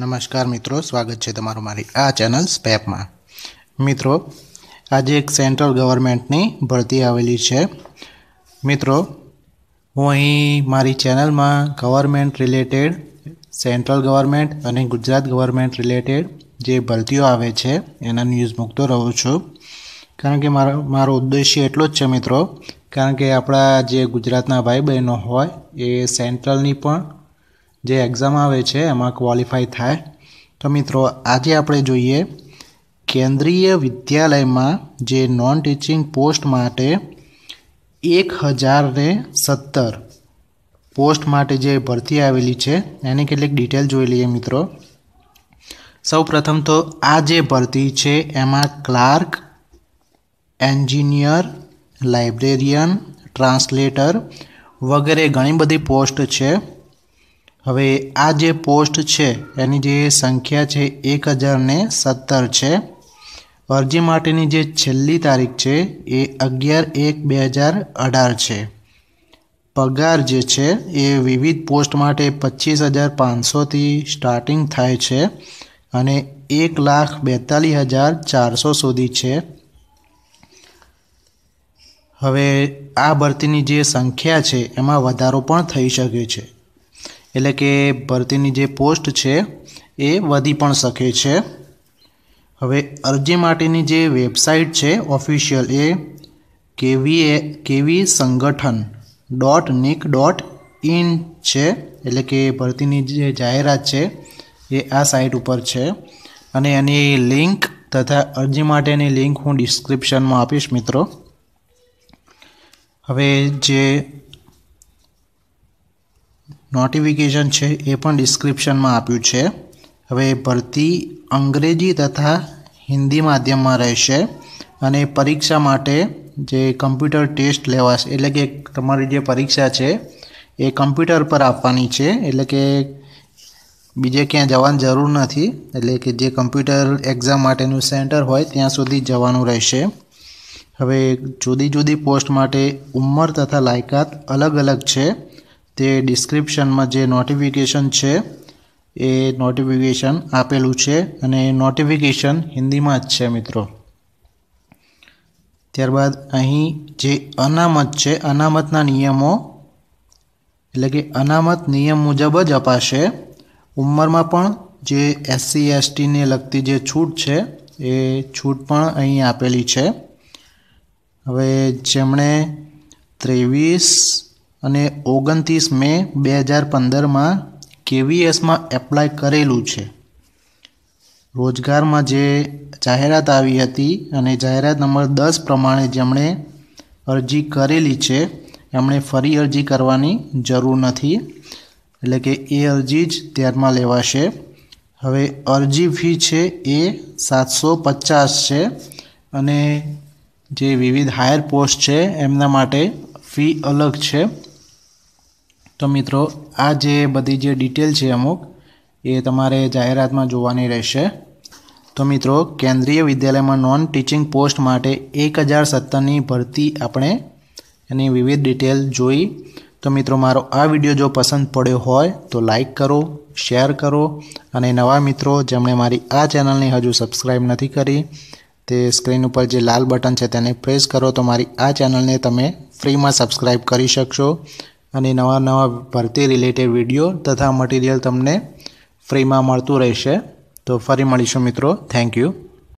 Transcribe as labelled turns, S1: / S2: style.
S1: નમસ્કાર મિત્રો સ્વાગત છે તમારું મારી આ ચેનલ સ્પેપમાં મિત્રો આજે એક સેન્ટ્રલ ગવર્મેન્ટની ભરતી આવેલી છે મિત્રો હું અહીં મારી ચેનલમાં ગવર્મેન્ટ રિલેટેડ સેન્ટ્રલ ગવર્મેન્ટ અને ગુજરાત ગવર્મેન્ટ રિલેટેડ જે ભરતીઓ આવે છે એના ન્યૂઝ મૂકતો રહું છું કારણ કે મારો મારો ઉદ્દેશ્ય એટલો જ છે મિત્રો કારણ કે આપણા જે ગુજરાતના ભાઈ બહેનો હોય એ સેન્ટ્રલની પણ જે એક્ઝામ આવે છે એમાં ક્વોલિફાય થાય તો મિત્રો આજે આપણે જોઈએ કેન્દ્રીય વિદ્યાલયમાં જે નોન ટીચિંગ પોસ્ટ માટે એક હજારને સત્તર પોસ્ટ માટે જે ભરતી આવેલી છે એની કેટલીક ડિટેલ જોઈ લઈએ મિત્રો સૌ પ્રથમ તો આ જે ભરતી છે એમાં ક્લાર્ક એન્જિનિયર લાઇબ્રેરિયન ટ્રાન્સલેટર વગેરે ઘણી બધી પોસ્ટ છે હવે આ જે પોસ્ટ છે એની જે સંખ્યા છે એક ને સત્તર છે અરજી માટેની જે છેલ્લી તારીખ છે એ અગિયાર એક બે હજાર અઢાર છે પગાર જે છે એ વિવિધ પોસ્ટ માટે પચીસ હજાર પાંચસોથી સ્ટાર્ટિંગ થાય છે અને એક લાખ બેતાલીસ હજાર ચારસો સુધી છે હવે આ ભરતીની જે સંખ્યા છે એમાં વધારો પણ થઈ શકે છે એટલે કે ભરતીની જે પોસ્ટ છે એ વધી પણ શકે છે હવે અરજી માટેની જે વેબસાઇટ છે ઓફિશિયલ એ કેવી એ કેવી સંગઠન ડોટ નિક ડોટ ઇન છે એટલે કે ભરતીની જે જાહેરાત છે એ આ સાઇટ ઉપર છે અને એની લિંક તથા અરજી માટેની લિંક હું ડિસ્ક્રિપ્શનમાં આપીશ મિત્રો હવે જે નોટિફિકેશન છે એ પણ ડિસ્ક્રિપ્શનમાં આપ્યું છે હવે ભરતી અંગ્રેજી તથા હિન્દી માધ્યમમાં રહેશે અને પરીક્ષા માટે જે કમ્પ્યુટર ટેસ્ટ લેવાશે એટલે કે તમારી જે પરીક્ષા છે એ કમ્પ્યુટર પર આપવાની છે એટલે કે બીજે ક્યાં જવાની જરૂર નથી એટલે કે જે કમ્પ્યુટર એક્ઝામ માટેનું સેન્ટર હોય ત્યાં સુધી જવાનું રહેશે હવે જુદી જુદી પોસ્ટ માટે ઉંમર તથા લાયકાત અલગ અલગ છે તે ડિસ્ક્રિપ્શનમાં જે નોટિફિકેશન છે એ નોટિફિકેશન આપેલું છે અને નોટિફિકેશન હિન્દીમાં જ છે મિત્રો ત્યારબાદ અહીં જે અનામત છે અનામતના નિયમો એટલે કે અનામત નિયમ મુજબ જ અપાશે ઉંમરમાં પણ જે એસસી એસટીને લગતી જે છૂટ છે એ છૂટ પણ અહીં આપેલી છે હવે જેમણે ત્રેવીસ અને ઓગણત્રીસ મે બે હજાર પંદરમાં કેવીએસમાં એપ્લાય કરેલું છે રોજગારમાં જે જાહેરાત આવી હતી અને જાહેરાત નંબર દસ પ્રમાણે જેમણે અરજી કરેલી છે એમણે ફરી અરજી કરવાની જરૂર નથી એટલે કે એ અરજી જ ધ્યાનમાં લેવાશે હવે અરજી ફી છે એ સાતસો પચાસ છે અને જે વિવિધ હાયર પોસ્ટ છે એમના માટે ફી અલગ છે તો મિત્રો આ જે બધી જે ડિટેલ છે અમુક એ તમારે જાહેરાતમાં જોવાની રહેશે તો મિત્રો કેન્દ્રીય વિદ્યાલયમાં નોન ટીચિંગ પોસ્ટ માટે એક હજાર સત્તરની ભરતી આપણે એની વિવિધ ડિટેલ જોઈ તો મિત્રો મારો આ વિડીયો જો પસંદ પડ્યો હોય તો લાઈક કરો શેર કરો અને નવા મિત્રો જેમણે મારી આ ચેનલને હજુ સબસ્ક્રાઈબ નથી કરી તે સ્ક્રીન ઉપર જે લાલ બટન છે તેને પ્રેસ કરો તો મારી આ ચેનલને તમે ફ્રીમાં સબસ્ક્રાઈબ કરી શકશો અને નવા નવા ભરતી રિલેટેડ વિડીયો તથા મટીરિયલ તમને ફ્રીમાં મળતું રહેશે તો ફરી મળીશું મિત્રો થેન્ક યુ